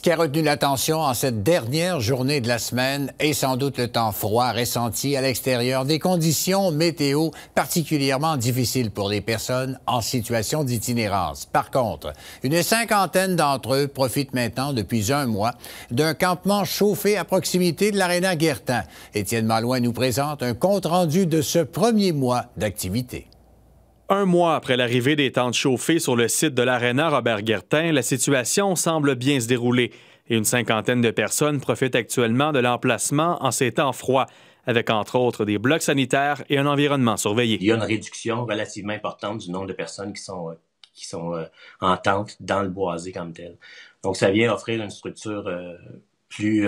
Ce qui a retenu l'attention en cette dernière journée de la semaine est sans doute le temps froid ressenti à l'extérieur, des conditions météo particulièrement difficiles pour les personnes en situation d'itinérance. Par contre, une cinquantaine d'entre eux profitent maintenant depuis un mois d'un campement chauffé à proximité de l'aréna Guertin. Étienne Malouin nous présente un compte-rendu de ce premier mois d'activité. Un mois après l'arrivée des tentes chauffées sur le site de l'Arena Robert-Guertin, la situation semble bien se dérouler et une cinquantaine de personnes profitent actuellement de l'emplacement en ces temps froids, avec entre autres des blocs sanitaires et un environnement surveillé. Il y a une réduction relativement importante du nombre de personnes qui sont, euh, qui sont euh, en tente dans le boisé comme tel. Donc ça vient offrir une structure euh, plus,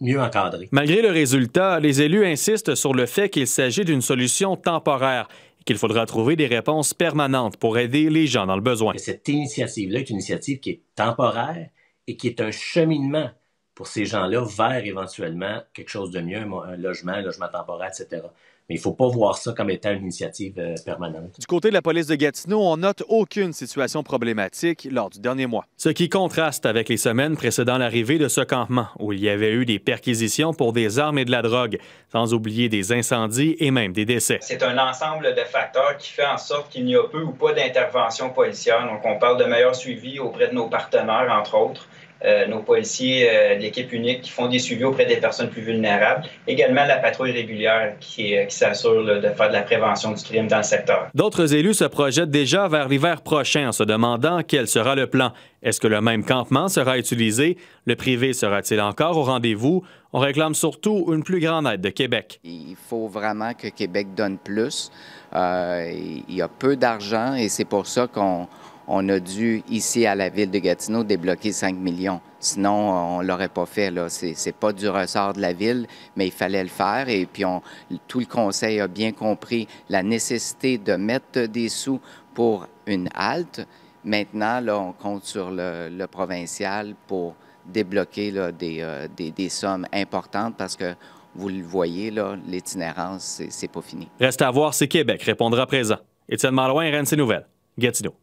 mieux encadrée. Malgré le résultat, les élus insistent sur le fait qu'il s'agit d'une solution temporaire qu'il faudra trouver des réponses permanentes pour aider les gens dans le besoin. Cette initiative-là est une initiative qui est temporaire et qui est un cheminement pour ces gens-là vers éventuellement quelque chose de mieux, un logement, un logement temporaire, etc. Mais il ne faut pas voir ça comme étant une initiative euh, permanente. Du côté de la police de Gatineau, on note aucune situation problématique lors du dernier mois. Ce qui contraste avec les semaines précédant l'arrivée de ce campement, où il y avait eu des perquisitions pour des armes et de la drogue, sans oublier des incendies et même des décès. C'est un ensemble de facteurs qui fait en sorte qu'il n'y a peu ou pas d'intervention policière. Donc, on parle de meilleur suivi auprès de nos partenaires, entre autres euh, nos policiers l'équipe euh, unique qui font des suivis auprès des personnes plus vulnérables. Également la patrouille régulière qui, euh, s'assure de faire de la prévention du crime dans le secteur. D'autres élus se projettent déjà vers l'hiver prochain en se demandant quel sera le plan. Est-ce que le même campement sera utilisé? Le privé sera-t-il encore au rendez-vous? On réclame surtout une plus grande aide de Québec. Il faut vraiment que Québec donne plus. il y a peu d'argent et c'est pour ça qu'on on a dû, ici à la ville de Gatineau, débloquer 5 millions. Sinon, on ne l'aurait pas fait. Ce n'est pas du ressort de la ville, mais il fallait le faire. Et puis, tout le conseil a bien compris la nécessité de mettre des sous pour une halte. Maintenant, on compte sur le, provincial pour débloquer euh, des, sommes importantes parce que vous le voyez, là, l'itinérance, c'est pas fini. Reste à voir si Québec répondra présent. Étienne Malouin, RNC Nouvelles, Gatineau.